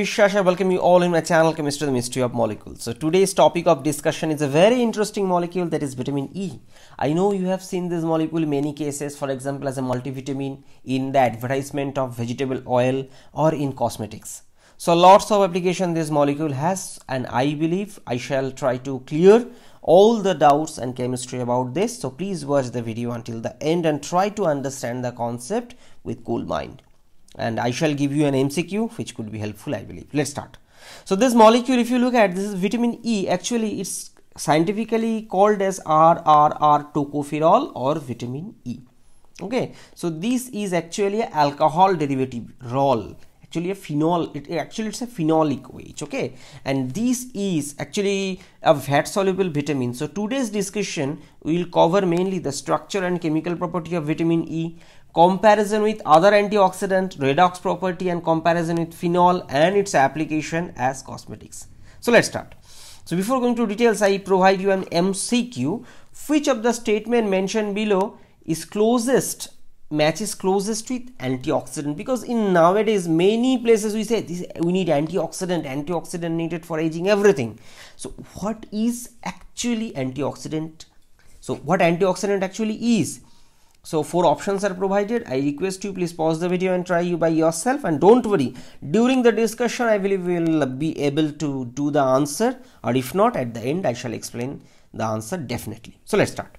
Vishwash, I welcome you all in my channel Chemistry the Mystery of Molecules. So today's topic of discussion is a very interesting molecule that is vitamin E. I know you have seen this molecule in many cases for example as a multivitamin in the advertisement of vegetable oil or in cosmetics. So lots of application this molecule has and I believe I shall try to clear all the doubts and chemistry about this. So please watch the video until the end and try to understand the concept with cool mind and I shall give you an MCQ which could be helpful I believe. Let's start. So this molecule if you look at this is vitamin E actually it's scientifically called as RRR tocopherol or vitamin E. Okay, so this is actually alcohol derivative role actually a phenol it actually it's a phenolic OH okay and this is actually a fat soluble vitamin so today's discussion will cover mainly the structure and chemical property of vitamin E comparison with other antioxidant redox property and comparison with phenol and its application as cosmetics so let's start so before going to details i provide you an mcq which of the statement mentioned below is closest matches closest with antioxidant because in nowadays many places we say this we need antioxidant antioxidant needed for aging everything so what is actually antioxidant so what antioxidant actually is so four options are provided. I request you please pause the video and try you by yourself and don't worry during the discussion I believe we will be able to do the answer or if not at the end I shall explain the answer definitely. So let's start.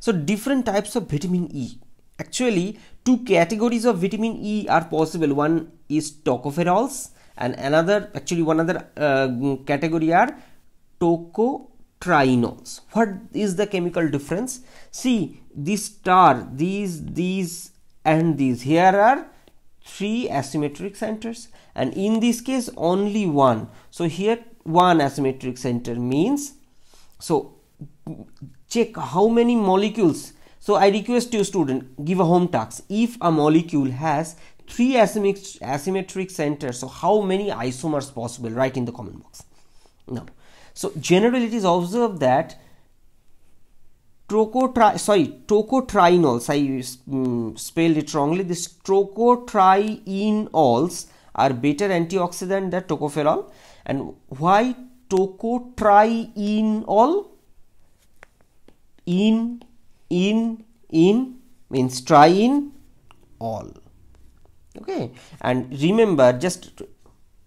So different types of vitamin E. Actually two categories of vitamin E are possible. One is tocopherols and another actually one other uh, category are tocopherols trienols what is the chemical difference see this star these these and these here are three asymmetric centers and in this case only one so here one asymmetric center means so check how many molecules so i request you student give a home task if a molecule has three asymmetric, asymmetric centers so how many isomers possible write in the comment box now so generally it is observed that trocotri sorry tocotrienols i um, mm, spelled it wrongly this tocotrienols are better antioxidant than tocopherol and why tocotrienol in in in means try in all okay and remember just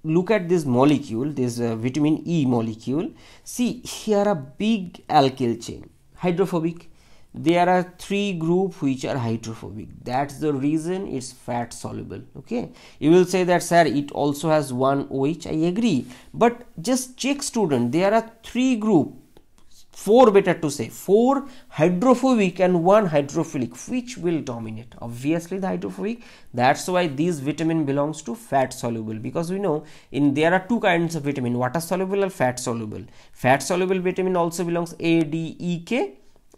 look at this molecule, this uh, vitamin E molecule, see here a big alkyl chain, hydrophobic. There are three group which are hydrophobic. That's the reason it's fat soluble. Okay. You will say that sir, it also has one OH. I agree. But just check student, there are three group 4 better to say 4 hydrophobic and 1 hydrophilic which will dominate obviously the hydrophobic that's why this vitamin belongs to fat soluble because we know in there are two kinds of vitamin water soluble and fat soluble fat soluble vitamin also belongs a d e k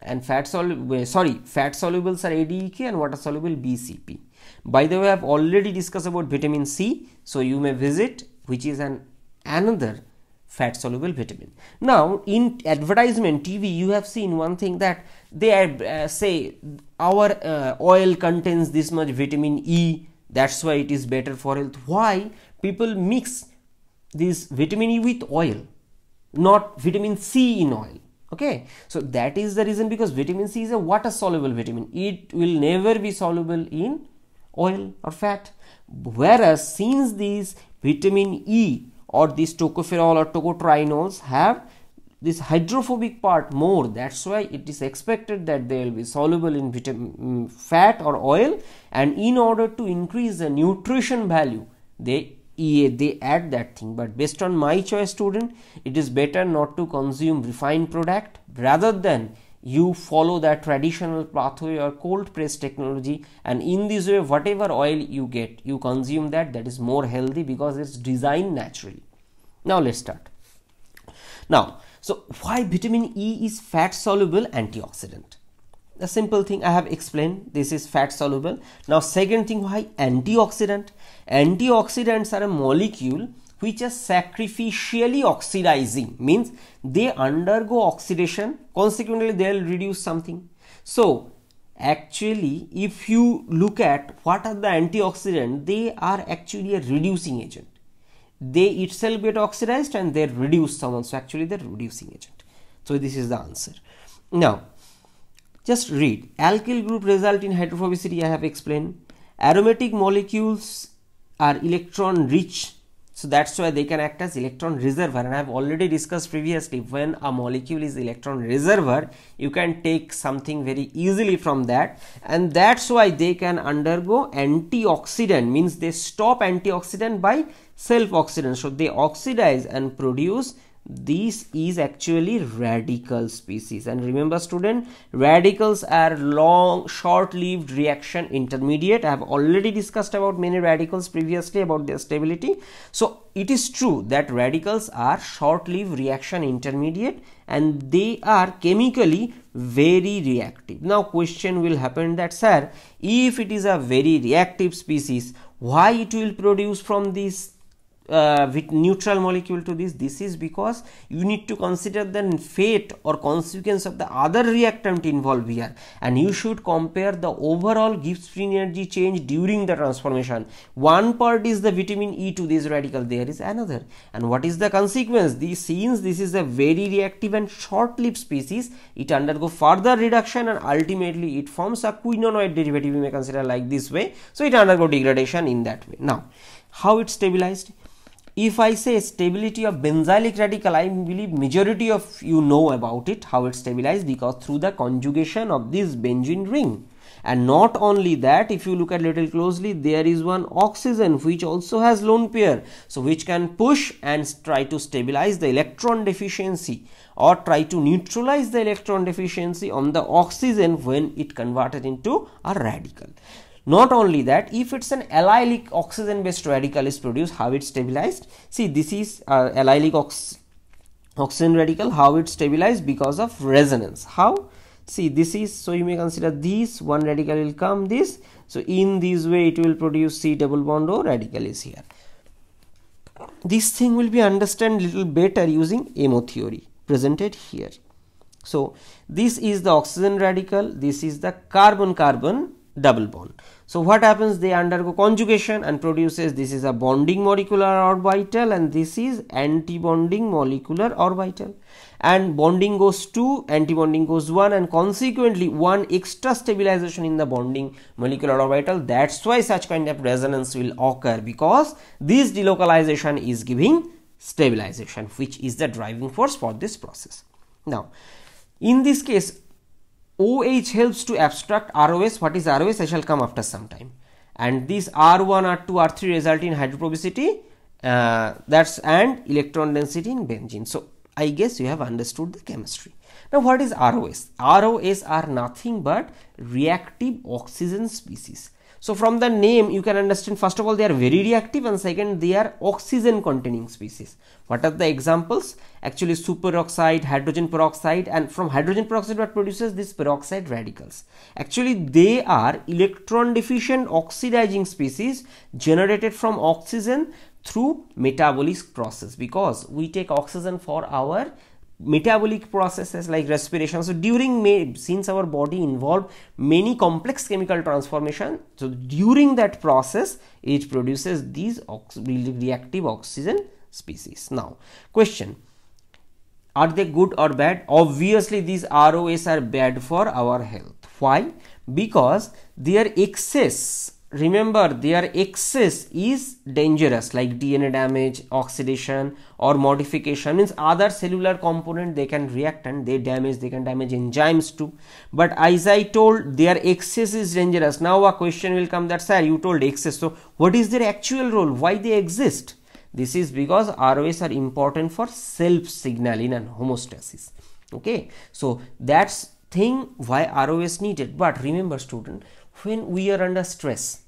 and fat soluble eh, sorry fat solubles are a d e k and water soluble b c p by the way i've already discussed about vitamin c so you may visit which is an another fat soluble vitamin. Now, in advertisement TV, you have seen one thing that they uh, say our uh, oil contains this much vitamin E, that's why it is better for health. Why people mix this vitamin E with oil, not vitamin C in oil? Okay, so that is the reason because vitamin C is a water soluble vitamin, it will never be soluble in oil or fat. Whereas, since this vitamin E or these tocopherol or tocotrienols have this hydrophobic part more that's why it is expected that they will be soluble in vitamin mm, fat or oil and in order to increase the nutrition value they they add that thing but based on my choice student it is better not to consume refined product rather than you follow that traditional pathway or cold press technology and in this way whatever oil you get you consume that that is more healthy because it's designed naturally now let's start now so why vitamin e is fat soluble antioxidant the simple thing i have explained this is fat soluble now second thing why antioxidant antioxidants are a molecule which are sacrificially oxidizing means they undergo oxidation consequently they'll reduce something so actually if you look at what are the antioxidant they are actually a reducing agent they itself get oxidized and they reduce someone so actually they're reducing agent so this is the answer now just read alkyl group result in hydrophobicity i have explained aromatic molecules are electron rich so that's why they can act as electron reservoir and I have already discussed previously when a molecule is electron reservoir you can take something very easily from that and that's why they can undergo antioxidant means they stop antioxidant by self oxidant so they oxidize and produce this is actually radical species and remember student radicals are long short-lived reaction intermediate i have already discussed about many radicals previously about their stability so it is true that radicals are short-lived reaction intermediate and they are chemically very reactive now question will happen that sir if it is a very reactive species why it will produce from this uh, with neutral molecule to this this is because you need to consider the fate or consequence of the other reactant involved here and you should compare the overall Gibbs free energy change during the transformation one part is the vitamin E to this radical there is another and what is the consequence this since this is a very reactive and short-lived species it undergo further reduction and ultimately it forms a quinonoid derivative we may consider like this way so it undergo degradation in that way now how it stabilized if I say stability of benzylic radical, I believe majority of you know about it, how it stabilizes because through the conjugation of this benzene ring. And not only that, if you look at little closely, there is one oxygen which also has lone pair. So which can push and try to stabilize the electron deficiency or try to neutralize the electron deficiency on the oxygen when it converted into a radical. Not only that, if it's an allylic oxygen based radical is produced, how it's stabilized? See, this is uh, allylic ox oxygen radical, how it's stabilized because of resonance. How? See, this is, so you may consider this, one radical will come this. So, in this way, it will produce C double bond O radical is here. This thing will be understand little better using MO theory presented here. So, this is the oxygen radical, this is the carbon-carbon double bond. So what happens they undergo conjugation and produces this is a bonding molecular orbital and this is antibonding molecular orbital and bonding goes 2 antibonding goes 1 and consequently one extra stabilization in the bonding molecular orbital that's why such kind of resonance will occur because this delocalization is giving stabilization which is the driving force for this process. Now in this case OH helps to abstract ROS. What is ROS? I shall come after some time. And these R1, R2, R3 result in hydrophobicity. Uh, that's and electron density in benzene. So I guess you have understood the chemistry. Now what is ROS? ROS are nothing but reactive oxygen species. So from the name you can understand first of all they are very reactive and second they are oxygen containing species. What are the examples? Actually superoxide, hydrogen peroxide and from hydrogen peroxide what produces these peroxide radicals. Actually they are electron deficient oxidizing species generated from oxygen through metabolic process because we take oxygen for our metabolic processes like respiration so during since our body involved many complex chemical transformation so during that process it produces these ox reactive oxygen species now question are they good or bad obviously these ROS are bad for our health why because their excess remember their excess is dangerous like dna damage oxidation or modification means other cellular component they can react and they damage they can damage enzymes too but as i told their excess is dangerous now a question will come that sir you told excess so what is their actual role why they exist this is because ROS are important for self signaling and homeostasis okay so that's thing why ROS needed but remember student when we are under stress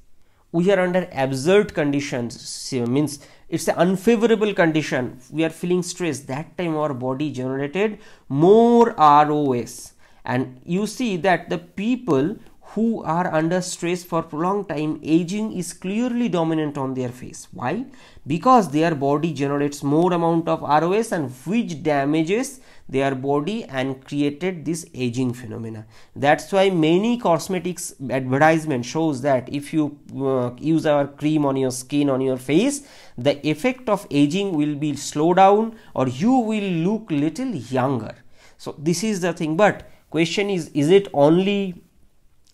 we are under absurd conditions means it's an unfavorable condition we are feeling stress that time our body generated more ROS and you see that the people who are under stress for prolonged time, aging is clearly dominant on their face. Why? Because their body generates more amount of ROS and which damages their body and created this aging phenomena. That's why many cosmetics advertisement shows that if you uh, use our cream on your skin on your face, the effect of aging will be slow down or you will look little younger. So this is the thing. But question is, is it only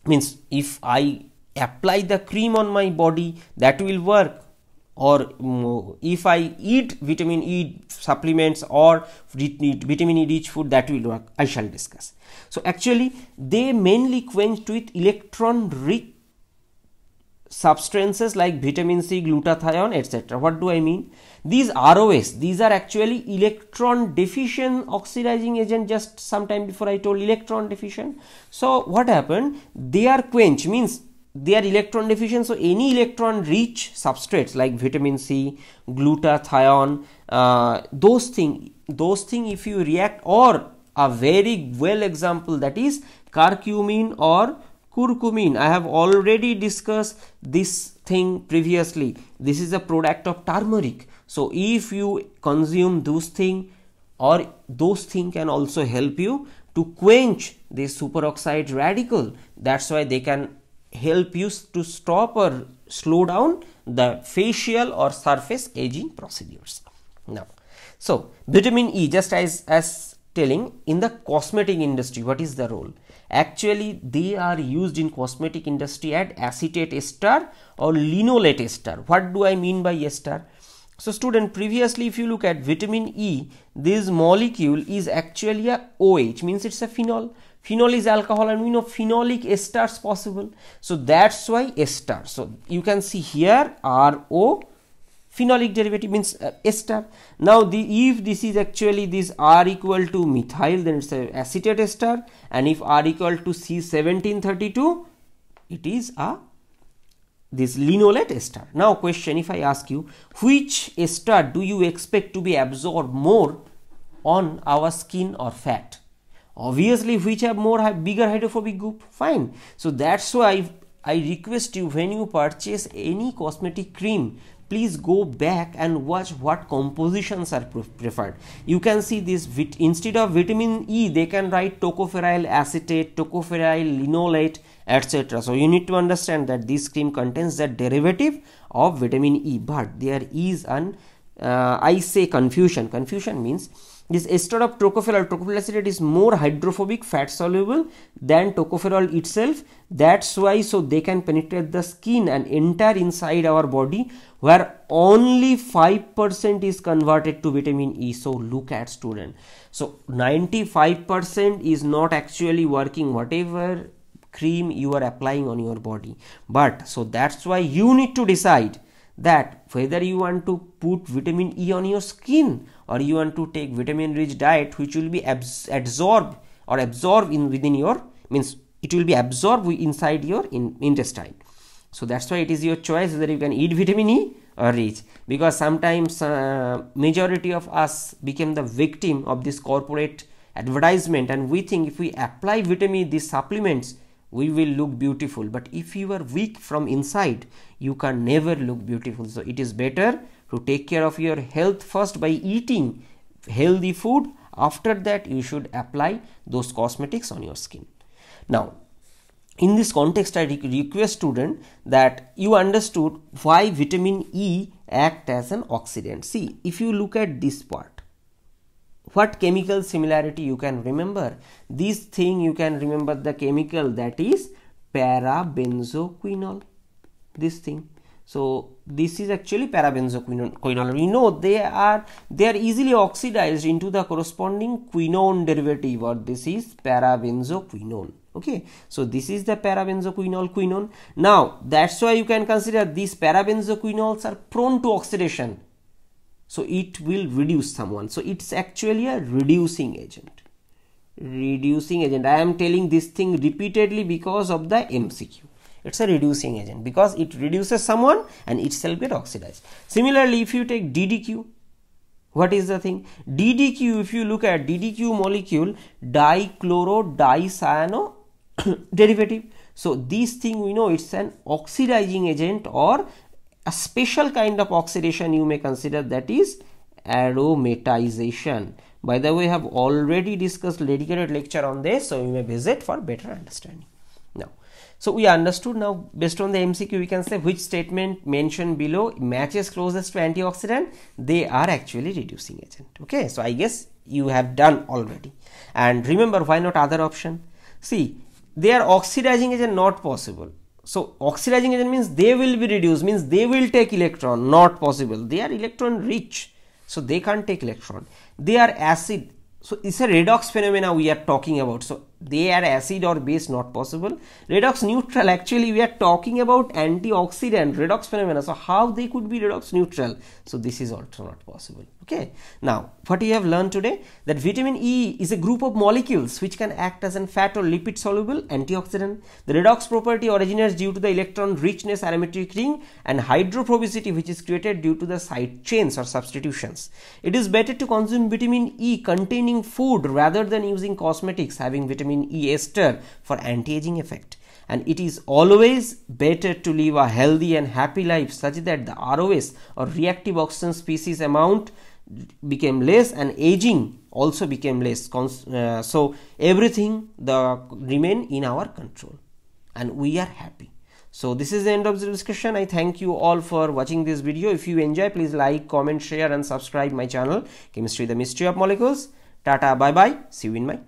means if I apply the cream on my body that will work or mm, if I eat vitamin E supplements or vitamin E rich food that will work I shall discuss. So actually they mainly quenched with electron rich substances like vitamin C, glutathione, etc. What do I mean? These ROS, these are actually electron deficient oxidizing agent just sometime before I told electron deficient. So what happened? They are quench means they are electron deficient. So any electron rich substrates like vitamin C, glutathione, uh, those thing, those thing if you react or a very well example that is curcumin or curcumin i have already discussed this thing previously this is a product of turmeric so if you consume those thing or those thing can also help you to quench the superoxide radical that's why they can help you to stop or slow down the facial or surface aging procedures now so vitamin e just as as telling in the cosmetic industry what is the role actually they are used in cosmetic industry at acetate ester or linoleate ester what do i mean by ester so student previously if you look at vitamin e this molecule is actually a oh means it's a phenol phenol is alcohol and we know phenolic esters possible so that's why ester so you can see here ro phenolic derivative means uh, ester now the if this is actually this r equal to methyl then it's a acetate ester and if r equal to c1732 it is a this linolate ester now question if i ask you which ester do you expect to be absorbed more on our skin or fat obviously which have more have bigger hydrophobic group fine so that's why I request you when you purchase any cosmetic cream please go back and watch what compositions are preferred you can see this instead of vitamin e they can write tocopheryl acetate tocopheryl linolate etc so you need to understand that this cream contains the derivative of vitamin e but there is an uh, i say confusion confusion means this ester of tocopherol tocopherol acetate is more hydrophobic fat soluble than tocopherol itself that's why so they can penetrate the skin and enter inside our body where only 5% is converted to vitamin E so look at student so 95% is not actually working whatever cream you are applying on your body but so that's why you need to decide that whether you want to put vitamin E on your skin or you want to take vitamin rich diet which will be absorbed or absorbed in within your means it will be absorbed inside your in, intestine so that's why it is your choice whether you can eat vitamin e or rich because sometimes uh, majority of us became the victim of this corporate advertisement and we think if we apply vitamin e these supplements we will look beautiful but if you are weak from inside you can never look beautiful so it is better to take care of your health first by eating healthy food after that you should apply those cosmetics on your skin now in this context i request student that you understood why vitamin e act as an oxidant see if you look at this part what chemical similarity you can remember this thing you can remember the chemical that is para benzoquinol. this thing so this is actually parabenzoquinone. We know they are they are easily oxidized into the corresponding quinone derivative or this is parabenzoquinone. Okay, so this is the parabenzoquinol quinone. Now that's why you can consider these parabenzoquinols are prone to oxidation. So it will reduce someone. So it's actually a reducing agent. Reducing agent. I am telling this thing repeatedly because of the MCQ it's a reducing agent because it reduces someone and itself get oxidized similarly if you take ddq what is the thing ddq if you look at ddq molecule dichloro dicyano derivative so this thing we know it's an oxidizing agent or a special kind of oxidation you may consider that is aromatization by the way I have already discussed dedicated lecture on this so you may visit for better understanding so we understood now based on the MCQ we can say which statement mentioned below matches closest to antioxidant they are actually reducing agent okay so I guess you have done already and remember why not other option see they are oxidizing agent not possible so oxidizing agent means they will be reduced means they will take electron not possible they are electron rich so they can't take electron they are acid so it's a redox phenomena we are talking about so they are acid or base not possible redox neutral actually we are talking about antioxidant redox phenomena so how they could be redox neutral so this is also not possible okay now what you have learned today that vitamin e is a group of molecules which can act as an fat or lipid soluble antioxidant the redox property originates due to the electron richness aromatic ring and hydrophobicity which is created due to the side chains or substitutions it is better to consume vitamin e containing food rather than using cosmetics having vitamin vitamin E ester for anti-aging effect. And it is always better to live a healthy and happy life such that the ROS or reactive oxygen species amount became less and aging also became less uh, so everything the remain in our control and we are happy so this is the end of the discussion i thank you all for watching this video if you enjoy please like comment share and subscribe my channel chemistry the mystery of molecules tata bye bye see you in my